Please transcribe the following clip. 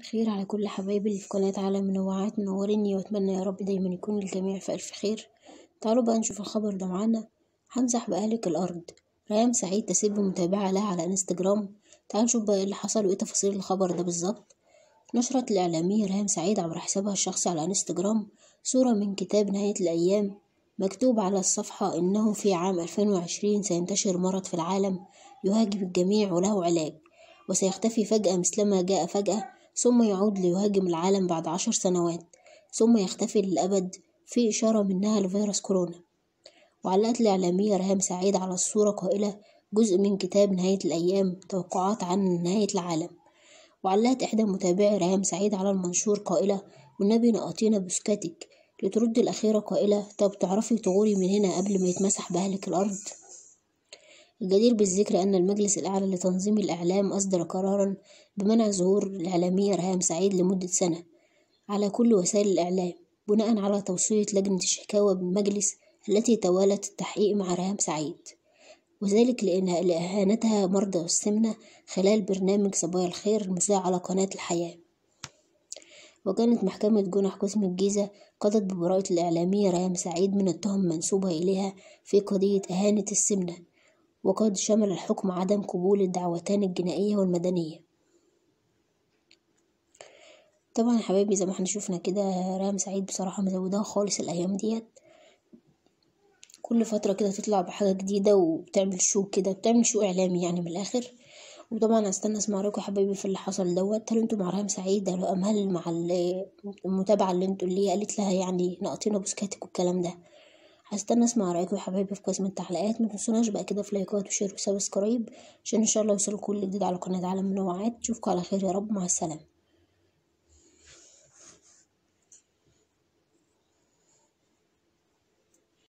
الخير على كل حبايبي اللي في قناة عالم منوعات منوريني واتمنى يا رب دايما يكون الجميع في ألف خير تعالوا بقى نشوف الخبر ده معانا همزح بأهلك الأرض ريام سعيد تسب متابعة لها على انستجرام تعالوا نشوف بقى إيه اللي حصل وايه تفاصيل الخبر ده بالظبط نشرت الإعلامية ريام سعيد عبر حسابها الشخصي على انستجرام صورة من كتاب نهاية الأيام مكتوب على الصفحة إنه في عام 2020 سينتشر مرض في العالم يهاجم الجميع وله علاج وسيختفي فجأة مثلما جاء فجأة ثم يعود ليهاجم العالم بعد عشر سنوات ثم يختفي للأبد في إشارة منها لفيروس كورونا وعلقت الإعلامية رهام سعيد على الصورة قائلة جزء من كتاب نهاية الأيام توقعات عن نهاية العالم وعلقت إحدى متابعي رهام سعيد على المنشور قائلة والنبي نقطينا بسكاتك لترد الأخيرة قائلة طب تعرفي تغوري من هنا قبل ما يتمسح بهلك الأرض الجدير بالذكر أن المجلس الأعلى لتنظيم الإعلام أصدر قرارا بمنع ظهور الإعلامية رهام سعيد لمدة سنة على كل وسائل الإعلام بناء على توصية لجنة الشكاوى بالمجلس التي توالت التحقيق مع رهام سعيد وذلك لأنها لإهانتها مرضى السمنة خلال برنامج صبايا الخير المذاع على قناة الحياة وكانت محكمة جنح قسم الجيزة قضت ببراءة الإعلامية ريم سعيد من التهم منسوبة إليها في قضية إهانة السمنة وقد شمل الحكم عدم قبول الدعوتان الجنائية والمدنية طبعا يا حبايبي زي ما احنا شفنا كده رام سعيد بصراحة مزودها خالص الأيام ديت كل فترة كده تطلع بحاجة جديدة وبتعمل شو كده بتعمل شو إعلامي يعني من الآخر وطبعا هستنى اسمع رايكم حبايبي في اللي حصل دوت هل انتوا مع رام سعيد هل مع المتابعه اللي انتوا اللي قالت لها يعني نقطينا بوسكاتك والكلام ده هستنى اسمع رايكم يا حبايبي في قسم التعليقات ما تنسوناش بقى كده في لايكات وشير وسبسكرايب عشان ان شاء الله يوصلكم كل جديد على قناه عالم منوعات اشوفكم على خير يا رب مع السلامه